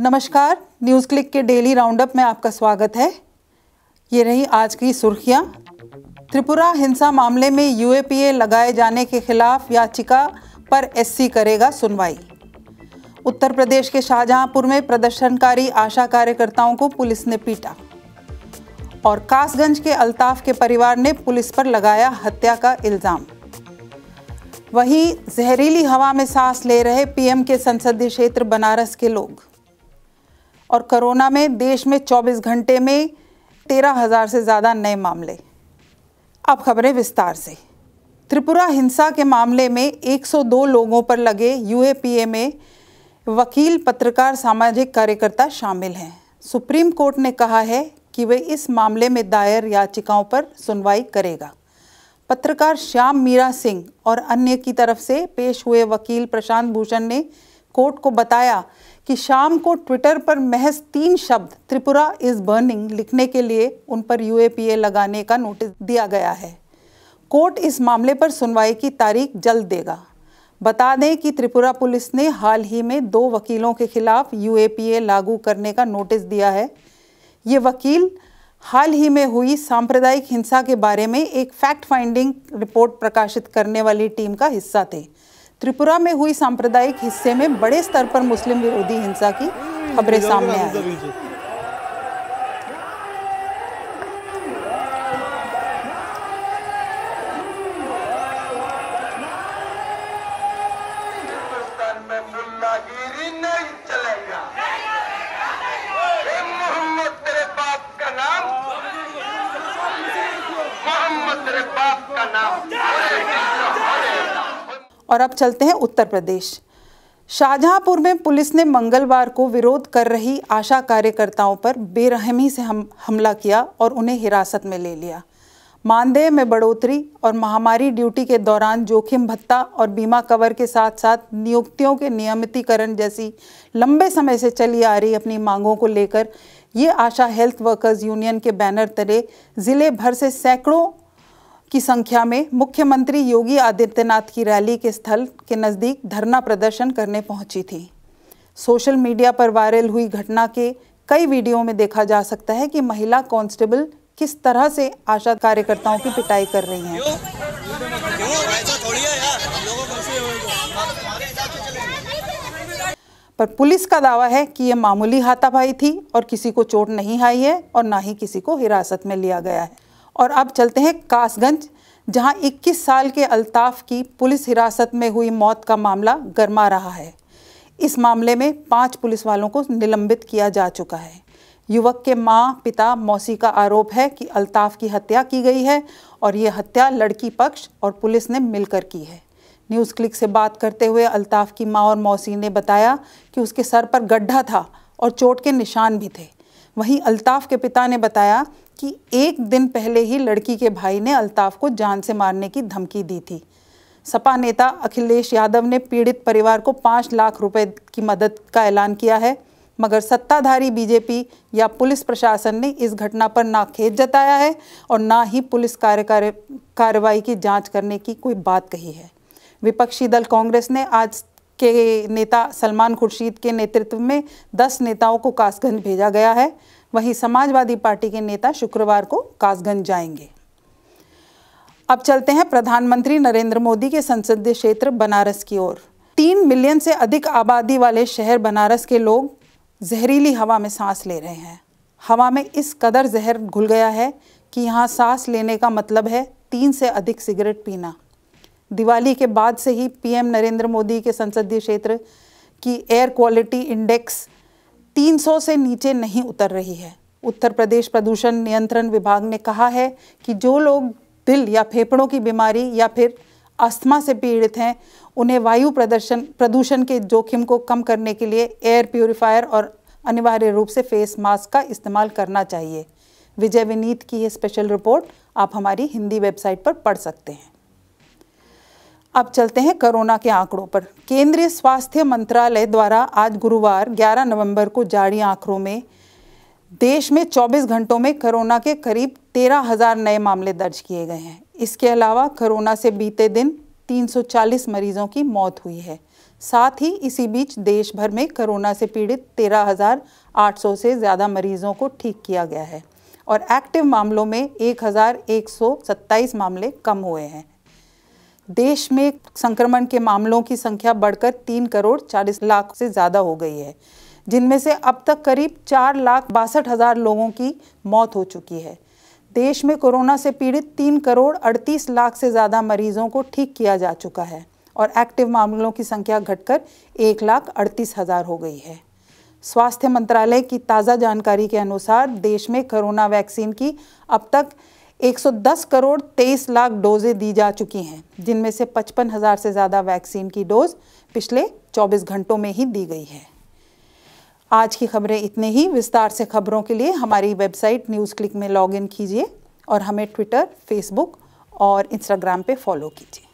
नमस्कार news click के daily roundup में आपका स्वागत है ये रही आज की सुर्खियाँ त्रिपुरा हिंसा मामले में यूएपीए लगाए जाने के खिलाफ याचिका पर एससी करेगा सुनवाई उत्तर प्रदेश के शाहजहांपुर में प्रदर्शनकारी आशा कार्यकर्ताओं को पुलिस ने पीटा और कासगंज के अल्ताफ के परिवार ने पुलिस पर लगाया हत्या का इल्ज़ाम वहीं जहरीली हवा में सांस ले रहे पीएम के संसदीय क्षेत्र बनारस के लोग और कोरोना में देश में 24 घंटे में तेरह हज़ार से ज़्यादा नए मामले अब खबरें विस्तार से त्रिपुरा हिंसा के मामले में 102 लोगों पर लगे यूएपीए में वकील पत्रकार सामाजिक कार्यकर्ता शामिल हैं सुप्रीम कोर्ट ने कहा है कि वे इस मामले में दायर याचिकाओं पर सुनवाई करेगा पत्रकार श्याम मीरा सिंह और अन्य की तरफ से पेश हुए वकील प्रशांत भूषण ने कोर्ट को बताया कि शाम को ट्विटर पर महज तीन शब्द त्रिपुरा इज़ बर्निंग लिखने के लिए उन पर यू लगाने का नोटिस दिया गया है कोर्ट इस मामले पर सुनवाई की तारीख जल्द देगा बता दें कि त्रिपुरा पुलिस ने हाल ही में दो वकीलों के खिलाफ यूएपीए लागू करने का नोटिस दिया है ये वकील हाल ही में हुई सांप्रदायिक हिंसा के बारे में एक फैक्ट फाइंडिंग रिपोर्ट प्रकाशित करने वाली टीम का हिस्सा थे त्रिपुरा में हुई सांप्रदायिक हिस्से में बड़े स्तर पर मुस्लिम विरोधी हिंसा की खबरें सामने आई Oh, no. और अब चलते हैं उत्तर प्रदेश शाहजहांपुर में पुलिस ने मंगलवार को विरोध कर रही आशा कार्यकर्ताओं पर बेरहमी से हम हमला किया और उन्हें हिरासत में ले लिया मानदेय में बढ़ोतरी और महामारी ड्यूटी के दौरान जोखिम भत्ता और बीमा कवर के साथ साथ नियुक्तियों के नियमितीकरण जैसी लंबे समय से चली आ रही अपनी मांगों को लेकर ये आशा हेल्थ वर्कर्स यूनियन के बैनर तले ज़िले भर से सैकड़ों की संख्या में मुख्यमंत्री योगी आदित्यनाथ की रैली के स्थल के नज़दीक धरना प्रदर्शन करने पहुंची थी सोशल मीडिया पर वायरल हुई घटना के कई वीडियो में देखा जा सकता है कि महिला कांस्टेबल किस तरह से आशा कार्यकर्ताओं की पिटाई कर रही हैं। पर पुलिस का दावा है कि यह मामूली हाथापाई थी और किसी को चोट नहीं आई है और ना ही किसी को हिरासत में लिया गया है और अब चलते हैं कासगंज जहां 21 साल के अल्ताफ की पुलिस हिरासत में हुई मौत का मामला गरमा रहा है इस मामले में पांच पुलिस वालों को निलंबित किया जा चुका है युवक के माँ पिता मौसी का आरोप है कि अल्ताफ की हत्या की गई है और ये हत्या लड़की पक्ष और पुलिस ने मिलकर की है न्यूज़ क्लिक से बात करते हुए अल्ताफ की माँ और मौसी ने बताया कि उसके सर पर गड्ढा था और चोट के निशान भी थे वहीं अल्ताफ के पिता ने बताया कि एक दिन पहले ही लड़की के भाई ने अल्ताफ को जान से मारने की धमकी दी थी सपा नेता अखिलेश यादव ने पीड़ित परिवार को पाँच लाख रुपए की मदद का ऐलान किया है मगर सत्ताधारी बीजेपी या पुलिस प्रशासन ने इस घटना पर ना खेद जताया है और ना ही पुलिस कार्य कार्रवाई की जांच करने की कोई बात कही है विपक्षी दल कांग्रेस ने आज के नेता सलमान खुर्शीद के नेतृत्व में दस नेताओं को कासगंज भेजा गया है वहीं समाजवादी पार्टी के नेता शुक्रवार को कासगंज जाएंगे अब चलते हैं प्रधानमंत्री नरेंद्र मोदी के संसदीय क्षेत्र बनारस की ओर तीन मिलियन से अधिक आबादी वाले शहर बनारस के लोग जहरीली हवा में सांस ले रहे हैं हवा में इस कदर जहर घुल गया है कि यहाँ सांस लेने का मतलब है तीन से अधिक सिगरेट पीना दिवाली के बाद से ही पीएम नरेंद्र मोदी के संसदीय क्षेत्र की एयर क्वालिटी इंडेक्स 300 से नीचे नहीं उतर रही है उत्तर प्रदेश प्रदूषण नियंत्रण विभाग ने कहा है कि जो लोग दिल या फेफड़ों की बीमारी या फिर अस्थमा से पीड़ित हैं उन्हें वायु प्रदर्शन प्रदूषण के जोखिम को कम करने के लिए एयर प्योरीफायर और अनिवार्य रूप से फेस मास्क का इस्तेमाल करना चाहिए विजय विनीत की ये स्पेशल रिपोर्ट आप हमारी हिंदी वेबसाइट पर पढ़ सकते हैं अब चलते हैं कोरोना के आंकड़ों पर केंद्रीय स्वास्थ्य मंत्रालय द्वारा आज गुरुवार 11 नवंबर को जारी आंकड़ों में देश में 24 घंटों में कोरोना के करीब 13,000 नए मामले दर्ज किए गए हैं इसके अलावा कोरोना से बीते दिन 340 मरीजों की मौत हुई है साथ ही इसी बीच देश भर में कोरोना से पीड़ित 13,800 से ज़्यादा मरीजों को ठीक किया गया है और एक्टिव मामलों में एक मामले कम हुए हैं देश में संक्रमण के मामलों की संख्या बढ़कर तीन करोड़ चालीस लाख से ज़्यादा हो गई है जिनमें से अब तक करीब चार लाख बासठ हज़ार लोगों की मौत हो चुकी है देश में कोरोना से पीड़ित तीन करोड़ अड़तीस लाख से ज़्यादा मरीजों को ठीक किया जा चुका है और एक्टिव मामलों की संख्या घटकर एक लाख अड़तीस हज़ार हो गई है स्वास्थ्य मंत्रालय की ताज़ा जानकारी के अनुसार देश में कोरोना वैक्सीन की अब तक 110 करोड़ 23 लाख डोजें दी जा चुकी हैं जिनमें से पचपन हज़ार से ज़्यादा वैक्सीन की डोज पिछले 24 घंटों में ही दी गई है आज की खबरें इतने ही विस्तार से खबरों के लिए हमारी वेबसाइट न्यूज़ क्लिक में लॉग कीजिए और हमें ट्विटर फेसबुक और इंस्टाग्राम पे फॉलो कीजिए